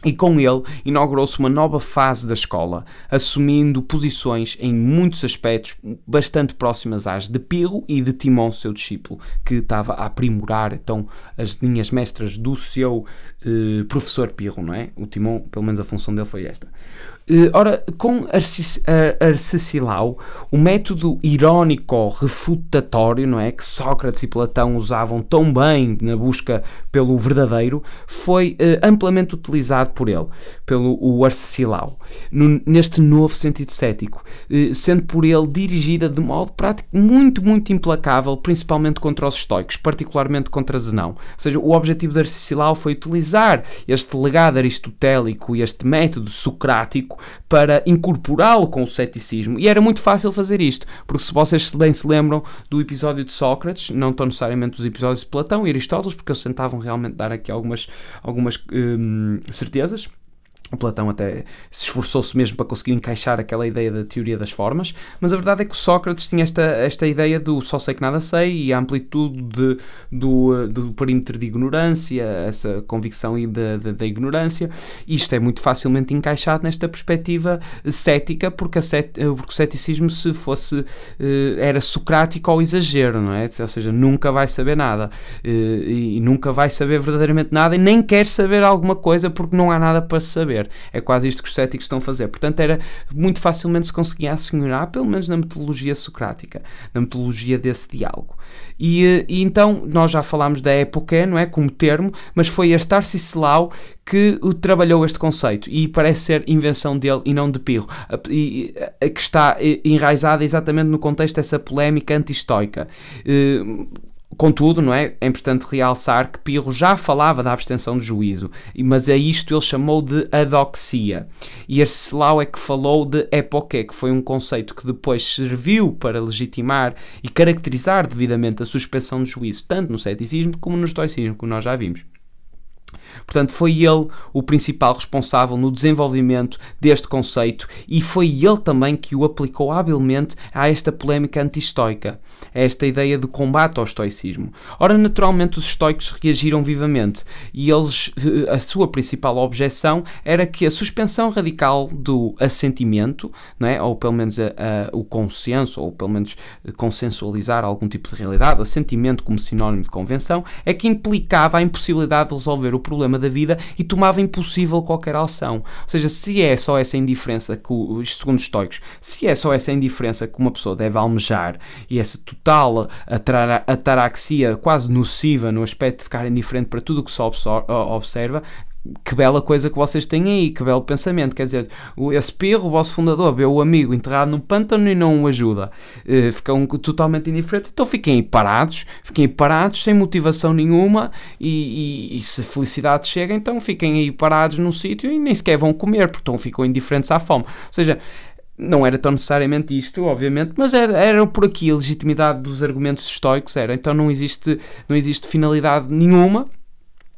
E com ele inaugurou-se uma nova fase da escola, assumindo posições em muitos aspectos bastante próximas às de Pirro e de Timão, seu discípulo, que estava a aprimorar então as linhas mestras do seu eh, professor Pirro, não é? O Timão, pelo menos a função dele foi esta. Eh, ora, com Arcesilau, o método irónico refutatório, não é, que Sócrates e Platão usavam tão bem na busca pelo verdadeiro, foi eh, amplamente utilizado por ele, pelo o Arcesilau, no, neste novo sentido cético, eh, sendo por ele dirigida de modo prático muito, muito implacável, principalmente contra os estoicos, particularmente contra Zenão. Ou seja, o objetivo de Arcesilau foi utilizar este legado aristotélico e este método socrático para incorporá-lo com o ceticismo. E era muito fácil fazer isto, porque se vocês bem se lembram do episódio de Sócrates, não tão necessariamente dos episódios de Platão e Aristóteles, porque eles tentavam realmente dar aqui algumas, algumas hum, certezas. O Platão até se esforçou-se mesmo para conseguir encaixar aquela ideia da teoria das formas, mas a verdade é que Sócrates tinha esta, esta ideia do só sei que nada sei e a amplitude de, do, do perímetro de ignorância, essa convicção da, da, da ignorância. Isto é muito facilmente encaixado nesta perspectiva cética, porque, a porque o ceticismo, se fosse, eh, era socrático ao exagero, não é? Ou seja, nunca vai saber nada eh, e nunca vai saber verdadeiramente nada e nem quer saber alguma coisa porque não há nada para saber fazer. É quase isto que os céticos estão a fazer. Portanto, era muito facilmente se conseguia assegurar, pelo menos na metodologia socrática, na metodologia desse diálogo. E, eh, e então, nós já falámos da época, não é? Como termo, mas foi a Arcisilau que trabalhou este conceito e parece ser invenção dele e não de Pirro, que está eh, enraizada exatamente no contexto dessa polémica anti-estoica. Eh, Contudo, não é? é importante realçar que Pirro já falava da abstenção de juízo, mas a é isto ele chamou de adoxia. E Arcelau é que falou de epoque, que foi um conceito que depois serviu para legitimar e caracterizar devidamente a suspensão de juízo, tanto no ceticismo como no estoicismo, como nós já vimos. Portanto, foi ele o principal responsável no desenvolvimento deste conceito e foi ele também que o aplicou habilmente a esta polémica anti-estoica, a esta ideia de combate ao estoicismo. Ora, naturalmente, os estoicos reagiram vivamente e eles, eh, a sua principal objeção era que a suspensão radical do assentimento, é? ou pelo menos a, a, o consenso, ou pelo menos eh, consensualizar algum tipo de realidade, assentimento como sinónimo de convenção, é que implicava a impossibilidade de resolver o problema da vida e tomava impossível qualquer ação. Ou seja, se é só essa indiferença que, os segundos estoicos, se é só essa indiferença que uma pessoa deve almejar e essa total ataraxia quase nociva no aspecto de ficar indiferente para tudo o que se observa, que bela coisa que vocês têm aí, que belo pensamento. Quer dizer, esse pirro, o vosso fundador, vê o amigo enterrado no pântano e não o ajuda. Uh, ficam totalmente indiferentes. Então fiquem aí parados, fiquem aí parados, sem motivação nenhuma. E, e, e se felicidade chega, então fiquem aí parados num sítio e nem sequer vão comer, porque então ficam indiferentes à fome. Ou seja, não era tão necessariamente isto, obviamente, mas era, era por aqui a legitimidade dos argumentos estoicos, era. Então não existe, não existe finalidade nenhuma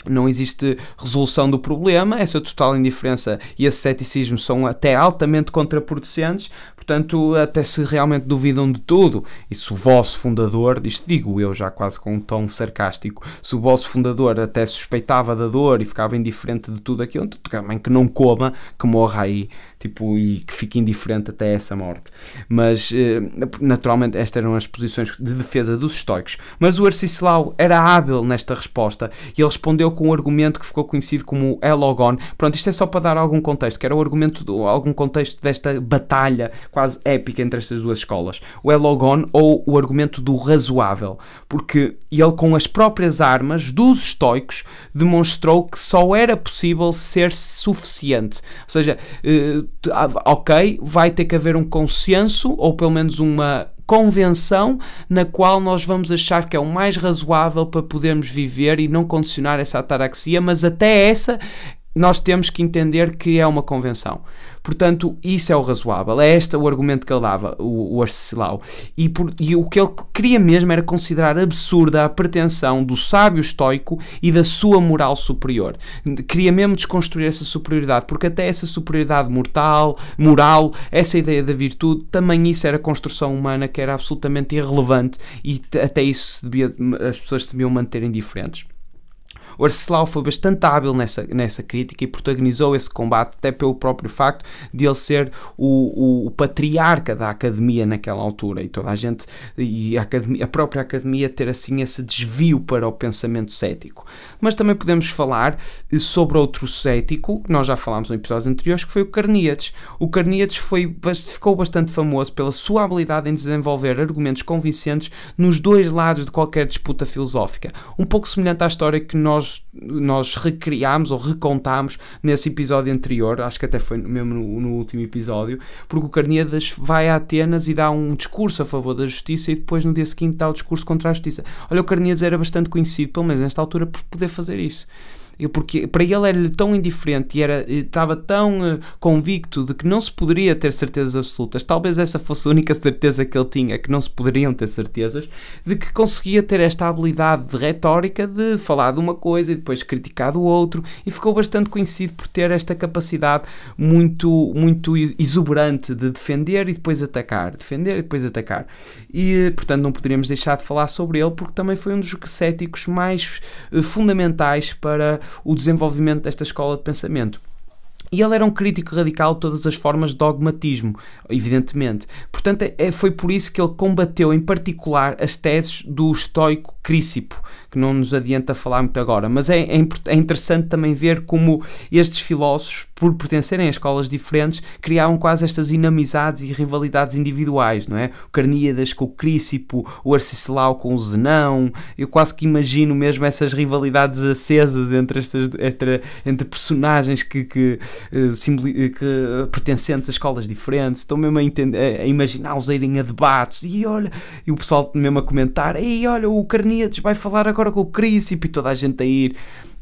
não existe resolução do problema, essa total indiferença e esse ceticismo são até altamente contraproducentes, portanto, até se realmente duvidam de tudo. E se o vosso fundador, isto digo eu já quase com um tom sarcástico, se o vosso fundador até suspeitava da dor e ficava indiferente de tudo aquilo, então também que não coma, que morra aí tipo, e que fique indiferente até essa morte. Mas, eh, naturalmente, estas eram as posições de defesa dos estoicos. Mas o Arcislau era hábil nesta resposta e ele respondeu com um argumento que ficou conhecido como Elogon. Pronto, isto é só para dar algum contexto, que era o argumento, do, algum contexto desta batalha quase épica entre estas duas escolas. O Elogon ou o argumento do razoável, porque ele, com as próprias armas dos estoicos, demonstrou que só era possível ser suficiente. Ou seja, eh, ah, ok, vai ter que haver um consenso ou pelo menos uma convenção na qual nós vamos achar que é o mais razoável para podermos viver e não condicionar essa ataraxia, mas até essa nós temos que entender que é uma convenção. Portanto, isso é o razoável. É este o argumento que ele dava, o, o Arcelau. E, por, e o que ele queria mesmo era considerar absurda a pretensão do sábio estoico e da sua moral superior. Queria mesmo desconstruir essa superioridade, porque até essa superioridade mortal, moral, essa ideia da virtude, também isso era construção humana que era absolutamente irrelevante e até isso devia, as pessoas deviam manter indiferentes. Arcelau foi bastante hábil nessa, nessa crítica e protagonizou esse combate, até pelo próprio facto de ele ser o, o, o patriarca da academia naquela altura e toda a gente, e a, academia, a própria academia ter assim esse desvio para o pensamento cético. Mas também podemos falar eh, sobre outro cético, nós já falámos em episódios anteriores, que foi o Carníades. O Carníades foi, ficou bastante famoso pela sua habilidade em desenvolver argumentos convincentes nos dois lados de qualquer disputa filosófica. Um pouco semelhante à história que nós nós, nós recriámos ou recontámos nesse episódio anterior, acho que até foi mesmo no, no último episódio, porque o Carnedas vai a Atenas e dá um discurso a favor da justiça e depois no dia seguinte dá o discurso contra a justiça. Olha, o Carnedas era bastante conhecido, pelo menos nesta altura, por poder fazer isso porque para ele era tão indiferente e era, estava tão eh, convicto de que não se poderia ter certezas absolutas, talvez essa fosse a única certeza que ele tinha, que não se poderiam ter certezas, de que conseguia ter esta habilidade de retórica de falar de uma coisa e depois criticar do outro, e ficou bastante conhecido por ter esta capacidade muito, muito exuberante de defender e depois atacar, defender e depois atacar. E, portanto, não poderíamos deixar de falar sobre ele, porque também foi um dos céticos mais eh, fundamentais para o desenvolvimento desta escola de pensamento. E ele era um crítico radical de todas as formas de dogmatismo, evidentemente. Portanto, é, é foi por isso que ele combateu, em particular, as teses do estoico Crícipo, que não nos adianta falar muito agora. Mas é, é, é interessante também ver como estes filósofos por pertencerem a escolas diferentes, criavam quase estas inamizades e rivalidades individuais, não é? O Carníadas com o Crícipo, o Arcelau com o Zenão. Eu quase que imagino mesmo essas rivalidades acesas entre estas entre, entre personagens que, que, eh, eh, que, que eh, pertencentes a escolas diferentes. Estou mesmo a, a, imaginá-los a irem a debates e olha, e o pessoal mesmo a comentar: "Ei, olha, o Carníades vai falar agora com o Crícipo" e toda a gente a ir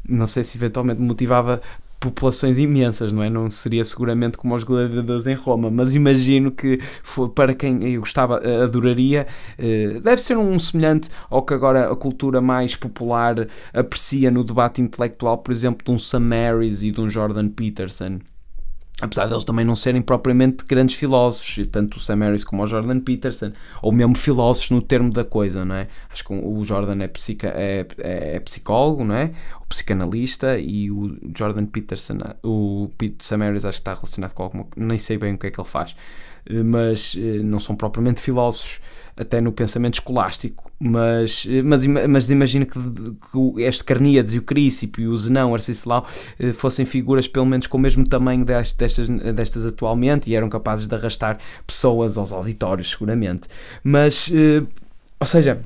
não sei se eventualmente motivava populações imensas, não é? Não seria seguramente como os gladiadores em Roma, mas imagino que foi, para quem eu gostava, eh, adoraria, eh, deve ser um semelhante ao que agora a cultura mais popular aprecia no debate intelectual, por exemplo, de um Sam Harris e de um Jordan Peterson apesar deles também não serem propriamente grandes filósofos, tanto o Sam Harris como o Jordan Peterson, ou mesmo filósofos no termo da coisa, não é? Acho que o Jordan é, psica, é, é, é psicólogo, não é? O psicanalista e o Jordan Peterson, o Sam Harris acho que está relacionado com alguma, nem sei bem o que é que ele faz, eh, mas eh, não são propriamente filósofos até no pensamento escolástico, mas, mas, mas imagino que, que este Carníades e o Crícipo e o Zenão, Arcicelau, eh, fossem figuras pelo menos com o mesmo tamanho destas, destas atualmente e eram capazes de arrastar pessoas aos auditórios, seguramente. Mas, eh, ou seja,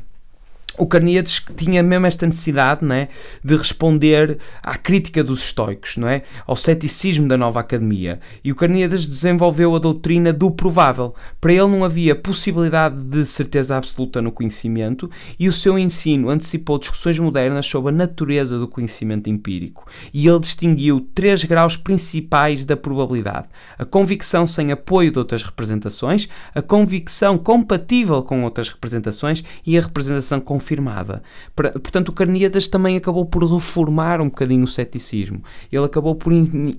o Carneades tinha mesmo esta necessidade não é, de responder à crítica dos estoicos, não é, ao ceticismo da nova academia. E o Carneades desenvolveu a doutrina do provável. Para ele não havia possibilidade de certeza absoluta no conhecimento e o seu ensino antecipou discussões modernas sobre a natureza do conhecimento empírico. E ele distinguiu três graus principais da probabilidade: a convicção sem apoio de outras representações, a convicção compatível com outras representações e a representação com confirmada. Portanto, o Carneades também acabou por reformar um bocadinho o ceticismo. Ele acabou por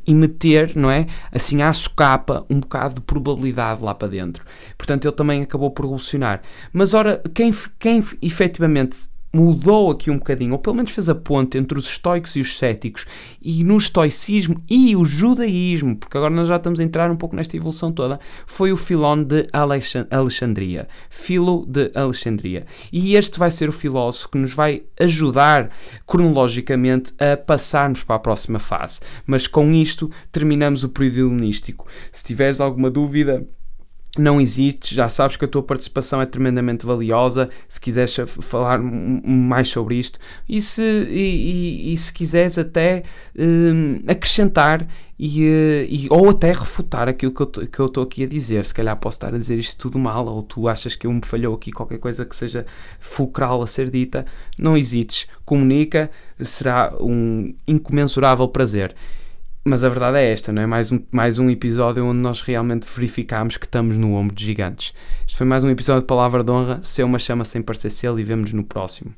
imeter, não é? Assim, à socapa, um bocado de probabilidade lá para dentro. Portanto, ele também acabou por revolucionar. Mas, ora, quem, quem efetivamente mudou aqui um bocadinho, ou pelo menos fez a ponte entre os estoicos e os céticos, e no estoicismo e o judaísmo, porque agora nós já estamos a entrar um pouco nesta evolução toda, foi o Filón de Alexandria, Filo de Alexandria. E este vai ser o filósofo que nos vai ajudar cronologicamente a passarmos para a próxima fase. Mas com isto terminamos o período helenístico. Se tiveres alguma dúvida, não existes, já sabes que a tua participação é tremendamente valiosa, se quiseres falar mais sobre isto e se, e, e, e se quiseres até hum, acrescentar eh, e, ou até refutar aquilo que eu estou aqui a dizer, se calhar posso estar a dizer isto tudo mal ou tu achas que eu me falhou aqui qualquer coisa que seja fulcral a ser dita, não hesites, comunica, será um incomensurável prazer. Mas a verdade é esta, não é? Mais um, mais um episódio onde nós realmente verificámos que estamos no ombro de gigantes. Isto foi mais um episódio de Palavra de Honra. Se é uma chama sem parecer selo e vemos no próximo.